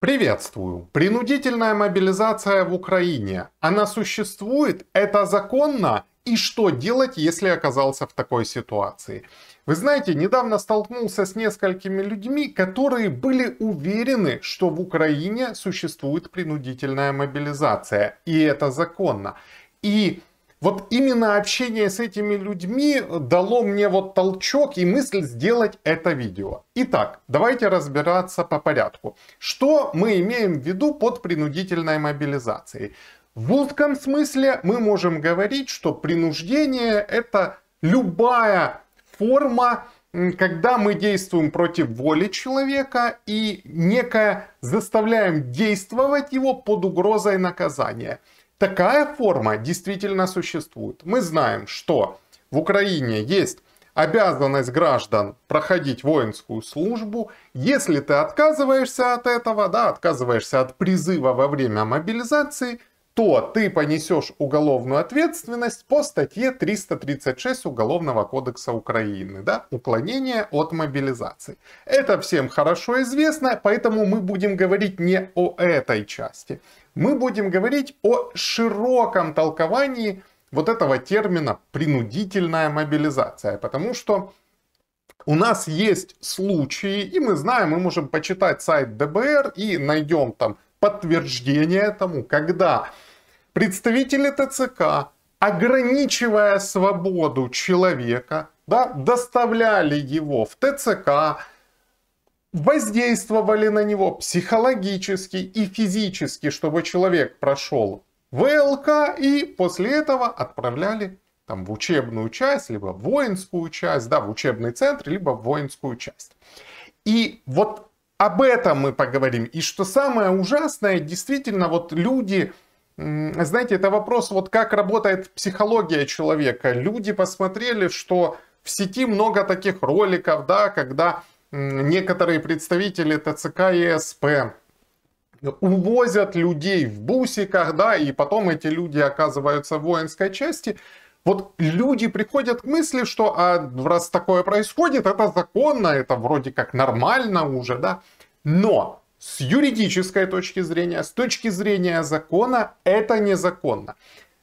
Приветствую. Принудительная мобилизация в Украине. Она существует? Это законно? И что делать, если оказался в такой ситуации? Вы знаете, недавно столкнулся с несколькими людьми, которые были уверены, что в Украине существует принудительная мобилизация. И это законно. И вот именно общение с этими людьми дало мне вот толчок и мысль сделать это видео. Итак, давайте разбираться по порядку. Что мы имеем в виду под принудительной мобилизацией? В узком смысле мы можем говорить, что принуждение это любая форма когда мы действуем против воли человека и некое заставляем действовать его под угрозой наказания. Такая форма действительно существует. Мы знаем, что в Украине есть обязанность граждан проходить воинскую службу. Если ты отказываешься от этого, да, отказываешься от призыва во время мобилизации – то ты понесешь уголовную ответственность по статье 336 Уголовного кодекса Украины, да, уклонение от мобилизации. Это всем хорошо известно, поэтому мы будем говорить не о этой части. Мы будем говорить о широком толковании вот этого термина «принудительная мобилизация», потому что у нас есть случаи, и мы знаем, мы можем почитать сайт ДБР и найдем там подтверждение тому, когда представители ТЦК, ограничивая свободу человека, да, доставляли его в ТЦК, воздействовали на него психологически и физически, чтобы человек прошел ВЛК и после этого отправляли там, в учебную часть, либо в воинскую часть, да, в учебный центр, либо в воинскую часть. И вот об этом мы поговорим. И что самое ужасное, действительно, вот люди, знаете, это вопрос, вот как работает психология человека. Люди посмотрели, что в сети много таких роликов, да, когда некоторые представители ТЦК и СП увозят людей в бусиках, да, и потом эти люди оказываются в воинской части. Вот люди приходят к мысли, что а раз такое происходит, это законно, это вроде как нормально уже, да. Но с юридической точки зрения, с точки зрения закона, это незаконно.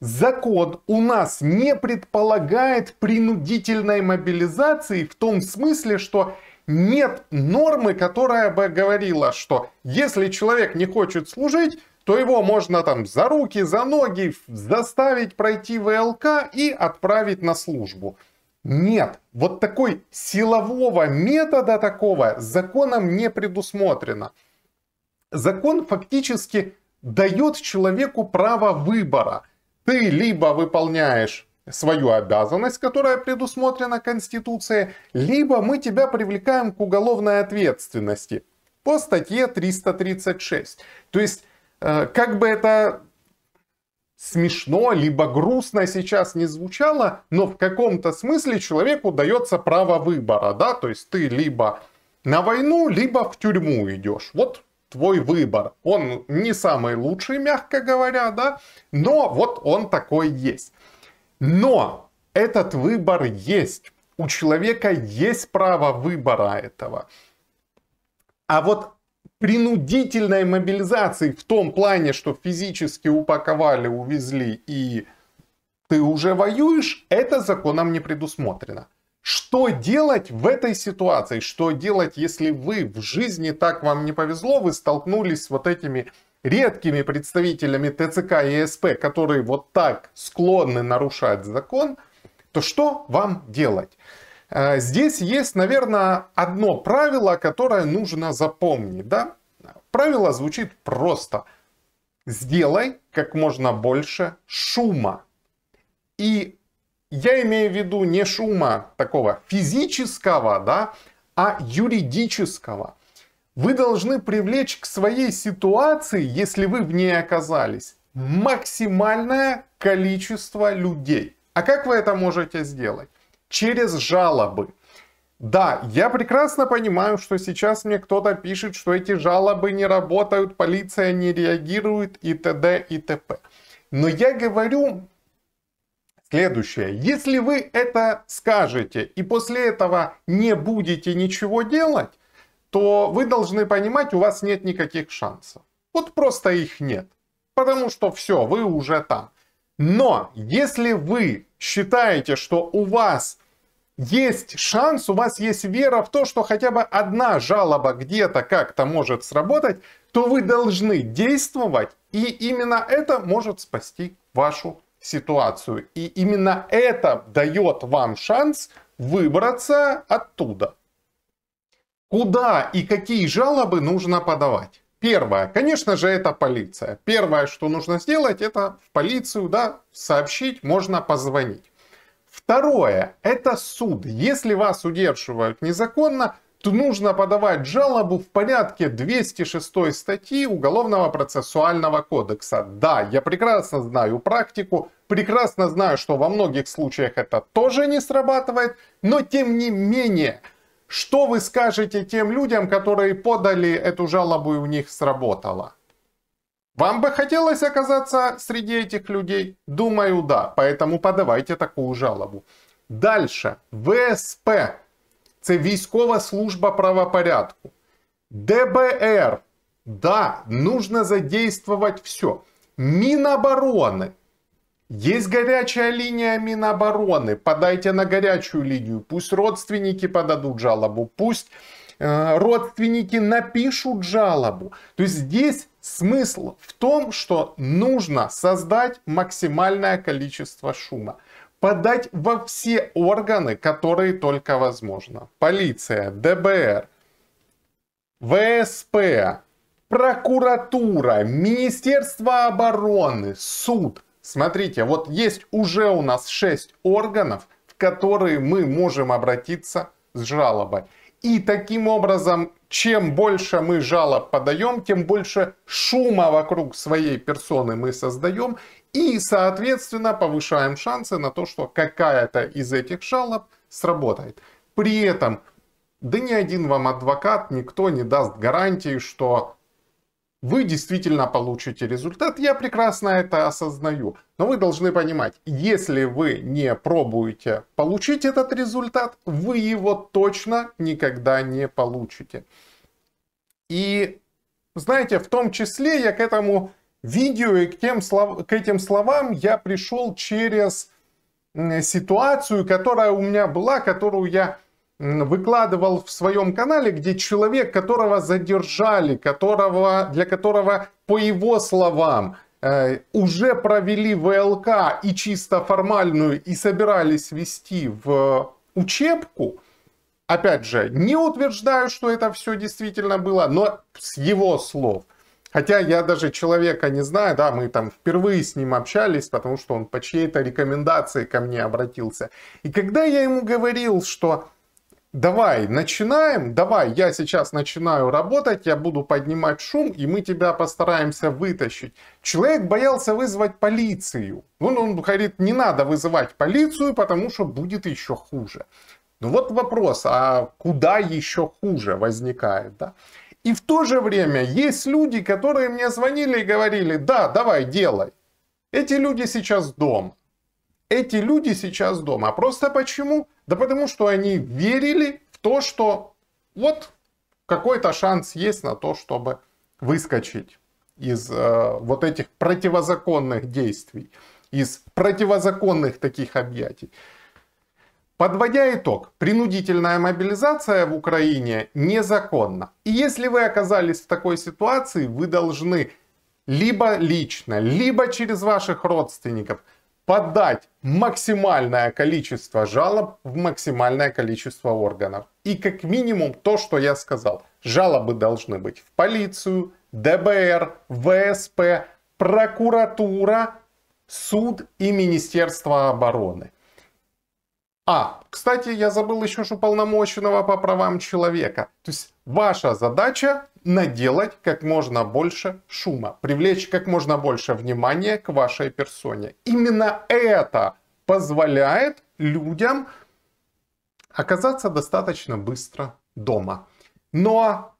Закон у нас не предполагает принудительной мобилизации в том смысле, что нет нормы, которая бы говорила, что если человек не хочет служить, то его можно там за руки, за ноги заставить пройти ВЛК и отправить на службу. Нет, вот такой силового метода такого законом не предусмотрено закон фактически дает человеку право выбора. Ты либо выполняешь свою обязанность, которая предусмотрена Конституцией, либо мы тебя привлекаем к уголовной ответственности по статье 336. То есть, э, как бы это смешно, либо грустно сейчас не звучало, но в каком-то смысле человеку дается право выбора, да, то есть ты либо на войну, либо в тюрьму идешь. Вот твой выбор. Он не самый лучший, мягко говоря, да, но вот он такой есть. Но этот выбор есть. У человека есть право выбора этого. А вот принудительной мобилизации в том плане, что физически упаковали, увезли и ты уже воюешь, это законом не предусмотрено. Что делать в этой ситуации? Что делать, если вы в жизни так вам не повезло, вы столкнулись с вот этими редкими представителями ТЦК и СП, которые вот так склонны нарушать закон, то что вам делать? Э, здесь есть, наверное, одно правило, которое нужно запомнить. Да? Правило звучит просто. Сделай как можно больше шума. И я имею в виду не шума такого физического, да, а юридического. Вы должны привлечь к своей ситуации, если вы в ней оказались, максимальное количество людей. А как вы это можете сделать? Через жалобы. Да, я прекрасно понимаю, что сейчас мне кто-то пишет, что эти жалобы не работают, полиция не реагирует и т.д. и т.п. Но я говорю Следующее. Если вы это скажете и после этого не будете ничего делать, то вы должны понимать, у вас нет никаких шансов. Вот просто их нет. Потому что все, вы уже там. Но если вы считаете, что у вас есть шанс, у вас есть вера в то, что хотя бы одна жалоба где-то как-то может сработать, то вы должны действовать, и именно это может спасти вашу ситуацию. И именно это дает вам шанс выбраться оттуда. Куда и какие жалобы нужно подавать? Первое, конечно же, это полиция. Первое, что нужно сделать, это в полицию да, сообщить, можно позвонить. Второе, это суд. Если вас удерживают незаконно, нужно подавать жалобу в порядке 206 статьи Уголовного процессуального кодекса. Да, я прекрасно знаю практику, прекрасно знаю, что во многих случаях это тоже не срабатывает, но тем не менее, что вы скажете тем людям, которые подали эту жалобу и у них сработало? Вам бы хотелось оказаться среди этих людей? Думаю, да. Поэтому подавайте такую жалобу. Дальше. ВСП це військова служба правопорядку. ДБР. Да, нужно задействовать все. Минобороны. Есть горячая линия Минобороны. Подайте на горячую линию. Пусть родственники подадут жалобу. Пусть э, родственники напишут жалобу. То есть здесь смысл в том, что нужно создать максимальное количество шума подать во все органы, которые только возможно. Полиция, ДБР, ВСП, прокуратура, Министерство обороны, суд. Смотрите, вот есть уже у нас 6 органов, в которые мы можем обратиться с жалобой. И таким образом, чем больше мы жалоб подаем, тем больше шума вокруг своей персоны мы создаем, и, соответственно, повышаем шансы на то, что какая-то из этих жалоб сработает. При этом, да ни один вам адвокат, никто не даст гарантии, что вы действительно получите результат. Я прекрасно это осознаю. Но вы должны понимать, если вы не пробуете получить этот результат, вы его точно никогда не получите. И знаете, в том числе я к этому видео, и к, тем слов... к этим словам я пришел через ситуацию, которая у меня была, которую я выкладывал в своем канале, где человек, которого задержали, которого, для которого, по его словам, э, уже провели ВЛК и чисто формальную, и собирались вести в учебку, опять же, не утверждаю, что это все действительно было, но с его слов – Хотя я даже человека не знаю, да, мы там впервые с ним общались, потому что он по чьей-то рекомендации ко мне обратился. И когда я ему говорил, что давай, начинаем, давай, я сейчас начинаю работать, я буду поднимать шум, и мы тебя постараемся вытащить. Человек боялся вызвать полицию. Он, он говорит, не надо вызывать полицию, потому что будет еще хуже. Ну вот вопрос, а куда еще хуже возникает, да? И в то же время есть люди, которые мне звонили и говорили, да, давай, делай. Эти люди сейчас дома. Эти люди сейчас дома. А просто почему? Да потому что они верили в то, что вот какой-то шанс есть на то, чтобы выскочить из э, вот этих противозаконных действий, из противозаконных таких объятий. Подводя итог, принудительная мобилизация в Украине незаконна. И если вы оказались в такой ситуации, вы должны либо лично, либо через ваших родственников подать максимальное количество жалоб в максимальное количество органов. И как минимум то, что я сказал. Жалобы должны быть в полицию, ДБР, ВСП, прокуратура, суд и Министерство обороны. А, кстати, я забыл еще ж уполномоченного по правам человека. То есть ваша задача наделать как можно больше шума, привлечь как можно больше внимания к вашей персоне. Именно это позволяет людям оказаться достаточно быстро дома. Но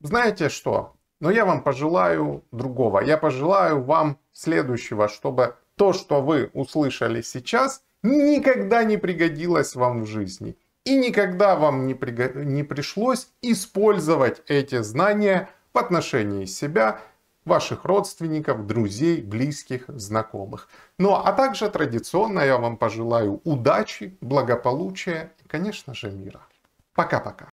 знаете что? Но я вам пожелаю другого. Я пожелаю вам следующего, чтобы то, что вы услышали сейчас – никогда не пригодилось вам в жизни. И никогда вам не, приго... не пришлось использовать эти знания в отношении себя, ваших родственников, друзей, близких, знакомых. Ну а также традиционно я вам пожелаю удачи, благополучия и, конечно же, мира. Пока-пока.